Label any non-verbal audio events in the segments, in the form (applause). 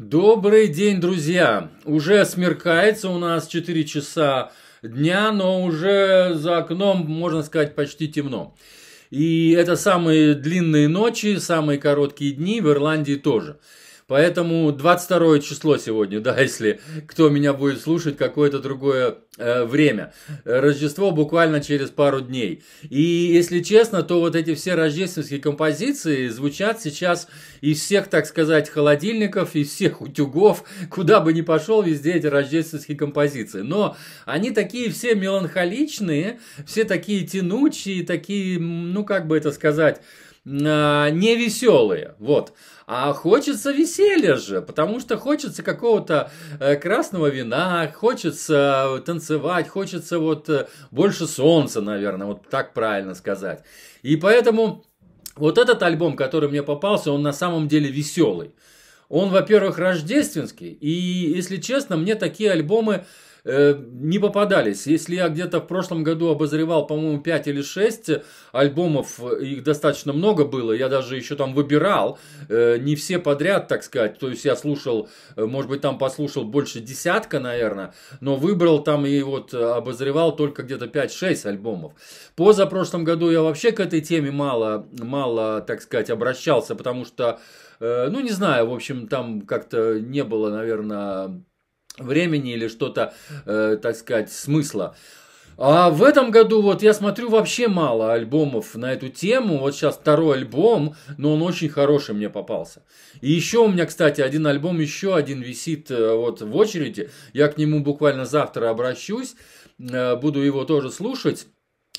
Добрый день, друзья! Уже смеркается, у нас 4 часа дня, но уже за окном, можно сказать, почти темно. И это самые длинные ночи, самые короткие дни в Ирландии тоже. Поэтому 22 число сегодня, (laughs) да, если кто меня будет слушать, какое-то другое Э, время. Э, Рождество буквально через пару дней. И если честно, то вот эти все рождественские композиции звучат сейчас из всех, так сказать, холодильников, из всех утюгов, куда бы ни пошел, везде эти рождественские композиции. Но они такие все меланхоличные, все такие тянучие, такие, ну как бы это сказать, а, не веселые. Вот. А хочется веселья же, потому что хочется какого-то э, красного вина, хочется танцевать танцевать, хочется вот э, больше солнца, наверное, вот так правильно сказать. И поэтому вот этот альбом, который мне попался, он на самом деле веселый. Он, во-первых, рождественский, и, если честно, мне такие альбомы Э, не попадались. Если я где-то в прошлом году обозревал, по-моему, 5 или 6 альбомов, их достаточно много было, я даже еще там выбирал, э, не все подряд, так сказать, то есть я слушал, э, может быть, там послушал больше десятка, наверное, но выбрал там и вот обозревал только где-то 5-6 альбомов. Позапрошлом году я вообще к этой теме мало, мало, так сказать, обращался, потому что ну, не знаю, в общем, там как-то не было, наверное, времени или что-то, э, так сказать, смысла. А в этом году вот я смотрю вообще мало альбомов на эту тему. Вот сейчас второй альбом, но он очень хороший мне попался. И еще у меня, кстати, один альбом, еще один висит э, вот в очереди. Я к нему буквально завтра обращусь, э, буду его тоже слушать.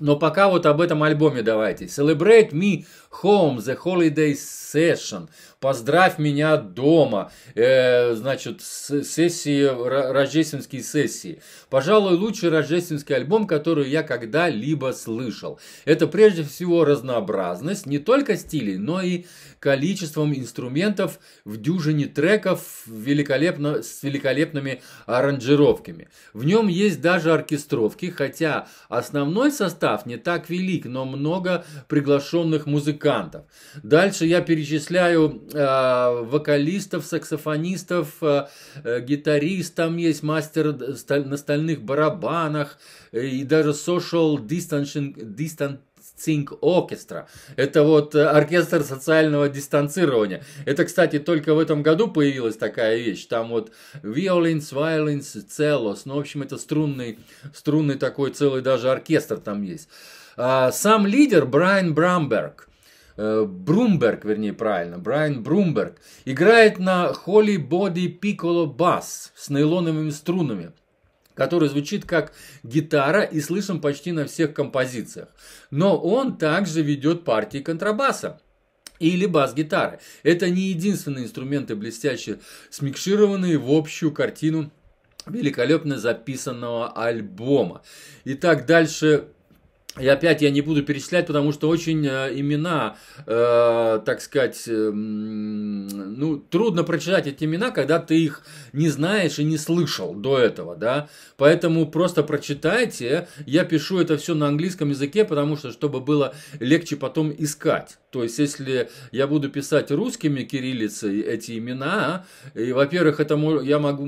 Но пока вот об этом альбоме давайте. Celebrate Me Home, The Holiday Session, Поздравь меня дома, э, значит, сессии, рождественские сессии. Пожалуй, лучший рождественский альбом, который я когда-либо слышал. Это прежде всего разнообразность не только стилей, но и количеством инструментов в дюжине треков великолепно, с великолепными аранжировками. В нем есть даже оркестровки, хотя основной состав не так велик, но много приглашенных музыкантов музыкантов. Дальше я перечисляю э, вокалистов, саксофонистов, э, э гитарист, там есть мастер сталь, на стальных барабанах э, и даже social distancing, distancing Цинк Это вот э, оркестр социального дистанцирования. Это, кстати, только в этом году появилась такая вещь. Там вот violins, violins, cellos. Ну, в общем, это струнный, струнный такой целый даже оркестр там есть. А сам лидер Брайан Брамберг – Э, Брумберг, вернее правильно, Брайан Брумберг, играет на Holy Body Piccolo Bass с нейлоновыми струнами который звучит как гитара и слышен почти на всех композициях. Но он также ведет партии контрабаса или бас-гитары. Это не единственные инструменты, блестяще смикшированные в общую картину великолепно записанного альбома. Итак, дальше и опять я не буду перечислять, потому что очень э, имена, э, так сказать, э, ну, трудно прочитать эти имена, когда ты их не знаешь и не слышал до этого, да. Поэтому просто прочитайте. Я пишу это все на английском языке, потому что, чтобы было легче потом искать. То есть, если я буду писать русскими кириллицей эти имена, и, во-первых, это я могу,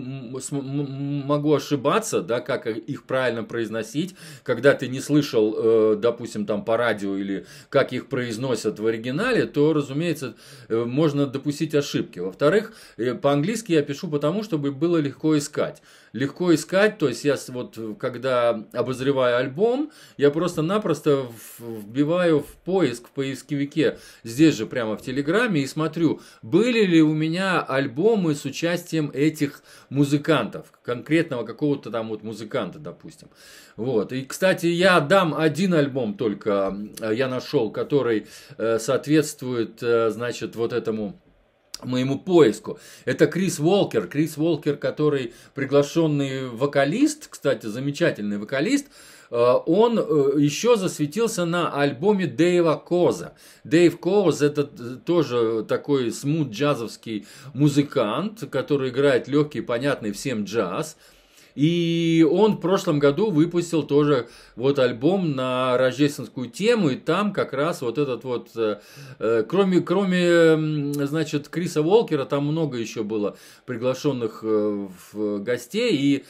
могу ошибаться, да, как их правильно произносить, когда ты не слышал э, Э, допустим, там по радио или как их произносят в оригинале, то, разумеется, э, можно допустить ошибки. Во-вторых, э, по-английски я пишу потому, чтобы было легко искать легко искать. То есть я вот, э, когда обозреваю альбом, я просто-напросто вбиваю в поиск, в поисковике, здесь же прямо в Телеграме, и смотрю, были ли у меня альбомы с участием этих музыкантов, конкретного какого-то там вот музыканта, допустим. Вот. И, кстати, я дам один альбом только, э, я нашел, который э, соответствует, значит, вот этому моему поиску. Это Крис Волкер, Крис Волкер, который приглашенный вокалист, кстати, замечательный вокалист, э, он э, еще засветился на альбоме Дэйва Коза. Дэйв Коз это э, тоже такой смут джазовский музыкант, который играет легкий, понятный всем джаз. И он в прошлом году выпустил тоже вот альбом на рождественскую тему, и там как раз вот этот вот, э, э, кроме, кроме, значит, Криса Волкера, там много еще было приглашенных э, в гостей, и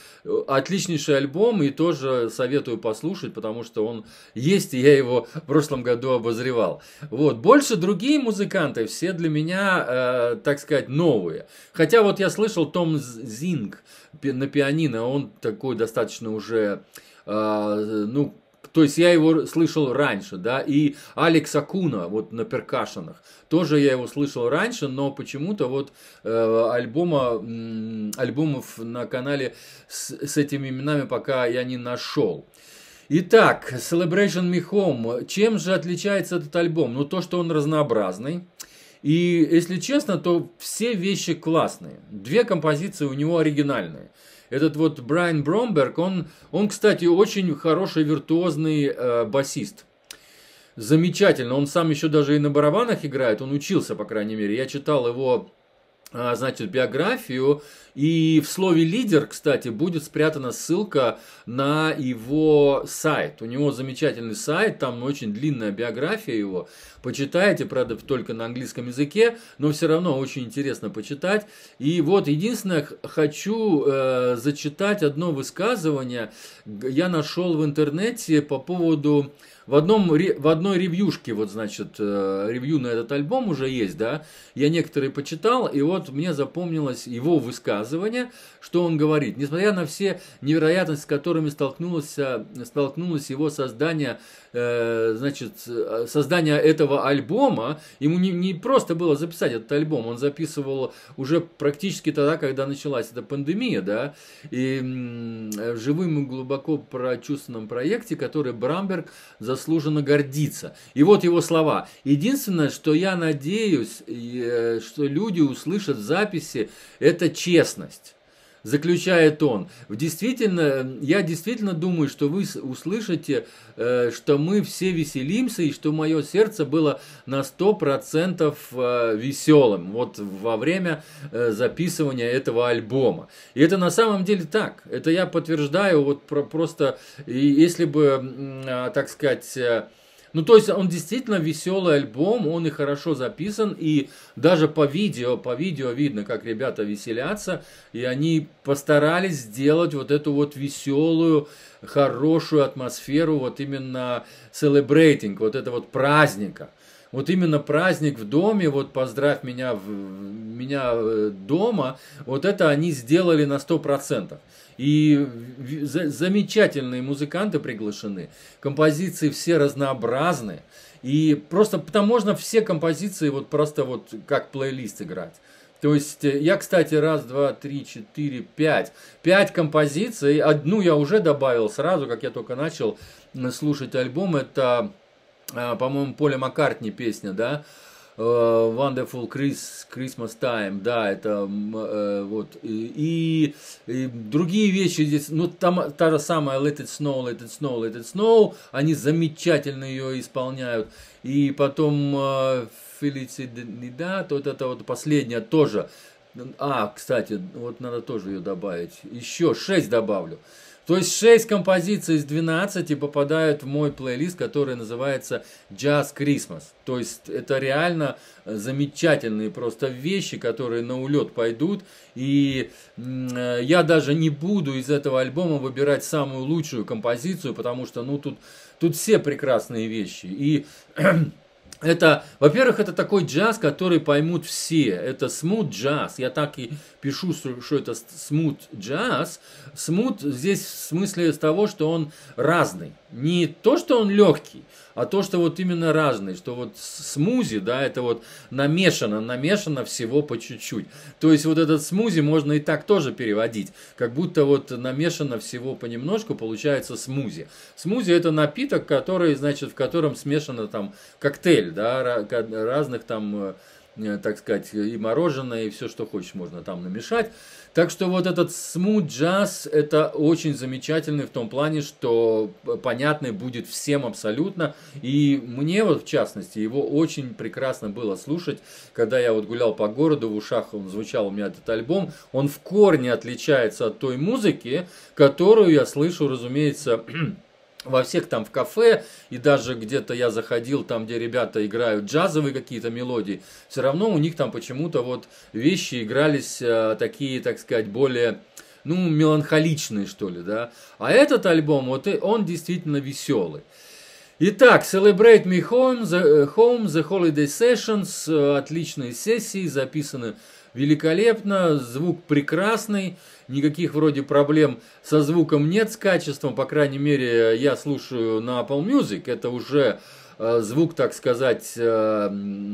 отличнейший альбом, и тоже советую послушать, потому что он есть, и я его в прошлом году обозревал. Вот, больше другие музыканты, все для меня, так сказать, новые. Хотя вот я слышал Том Зинг на пианино, он он такой достаточно уже, а, ну, то есть я его слышал раньше, да, и Алекс Акуна вот на перкашенах, тоже я его слышал раньше, но почему-то вот э, альбома, э, альбомов на канале с, с этими именами пока я не нашел. Итак, Celebration Me Home, чем же отличается этот альбом? Ну, то, что он разнообразный, и, если честно, то все вещи классные. Две композиции у него оригинальные – этот вот Брайан Бромберг, он, он кстати, очень хороший виртуозный э, басист. Замечательно. Он сам еще даже и на барабанах играет. Он учился, по крайней мере. Я читал его а, значит, биографию, и в слове «лидер», кстати, будет спрятана ссылка на его сайт. У него замечательный сайт, там очень длинная биография его. Почитайте, правда, только на английском языке, но все равно очень интересно почитать. И вот единственное, хочу э, зачитать одно высказывание. Я нашел в интернете по поводу в, одном, в одной ревьюшке, вот, значит, э, ревью на этот альбом уже есть, да, я некоторые почитал, и вот мне запомнилось его высказывание, высказывания, что он говорит. Несмотря на все невероятности, с которыми столкнулось, столкнулось его создание, э, значит, э, создание этого альбома, ему не, не просто было записать этот альбом, он записывал уже практически тогда, когда началась эта пандемия, да, и э, живым и глубоко прочувственном проекте, который Брамберг заслуженно гордится. И вот его слова. Единственное, что я надеюсь, э, что люди услышат в записи, это честно честность заключает он. В действительно, я действительно думаю, что вы услышите, э, что мы все веселимся и что мое сердце было на 100% э, веселым вот во время э, записывания этого альбома. И это на самом деле так. Это я подтверждаю вот про, просто, если бы, а, так сказать, ну, то есть он действительно веселый альбом, он и хорошо записан, и даже по видео, по видео видно, как ребята веселятся, и они постарались сделать вот эту вот веселую, хорошую атмосферу, вот именно celebrating, вот это вот праздника. Вот именно праздник в доме, вот поздравь меня, в, меня э, дома, вот это они сделали на 100%. И замечательные музыканты приглашены. Композиции все разнообразны. И просто там можно все композиции вот просто вот как плейлист играть. То есть э, я, кстати, раз, два, три, четыре, пять. Пять композиций. Одну я уже добавил сразу, как я только начал э, слушать альбом. Это, э, по-моему, Поля Маккартни песня, да? Э, Wonderful Chris, Christmas Time, да, это э, вот. И, и другие вещи здесь, ну, там та же самая Let It Snow, Let It Snow, Let It Snow, они замечательно ее исполняют. И потом э, Фелицида, вот это вот последняя тоже. А, кстати, вот надо тоже ее добавить. Еще шесть добавлю. То есть 6 композиций из 12 попадают в мой плейлист, который называется Jazz Christmas. То есть это реально э, замечательные просто вещи, которые на улет пойдут. И э, я даже не буду из этого альбома выбирать самую лучшую композицию, потому что ну тут, тут все прекрасные вещи. И (clears throat) Это, во-первых, это такой джаз, который поймут все. Это смут джаз. Я так и пишу, что это смут джаз. Смут здесь в смысле того, что он разный не то, что он легкий, а то, что вот именно разный, что вот смузи, да, это вот намешано, намешано всего по чуть-чуть. То есть вот этот смузи можно и так тоже переводить, как будто вот намешано всего понемножку, получается смузи. Смузи это напиток, который, значит, в котором смешано там коктейль, да, разных там э, Э, так сказать, и мороженое, и все, что хочешь, можно там намешать. Так что вот этот smooth джаз, это очень замечательный в том плане, что понятный будет всем абсолютно. И мне вот в частности, его очень прекрасно было слушать, когда я вот гулял по городу, в ушах он звучал у меня этот альбом. Он в корне отличается от той музыки, которую я слышу, разумеется, (clears throat) во всех там в кафе, и даже где-то я заходил, там, где ребята играют джазовые какие-то мелодии, все равно у них там почему-то вот вещи игрались э, такие, так сказать, более, ну, меланхоличные, что ли, да. А этот альбом, вот он действительно веселый. Итак, Celebrate Me Home, The, э, Home, the Holiday Sessions, э, отличные сессии, записаны в великолепно, звук прекрасный, никаких вроде проблем со звуком нет, с качеством, по крайней мере, я слушаю на Apple Music, это уже э, звук, так сказать, э,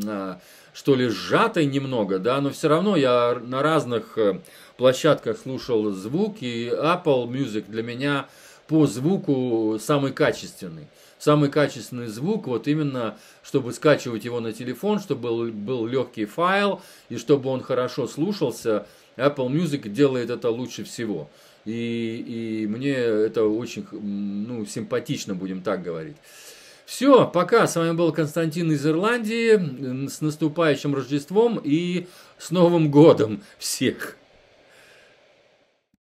э, что ли, сжатый немного, да, но все равно я на разных э, площадках слушал звук, и Apple Music для меня по звуку самый качественный самый качественный звук, вот именно, чтобы скачивать его на телефон, чтобы был, был легкий файл, и чтобы он хорошо слушался, Apple Music делает это лучше всего. И, и мне это очень ну, симпатично, будем так говорить. Все, пока. С вами был Константин из Ирландии. С наступающим Рождеством и с Новым Годом всех!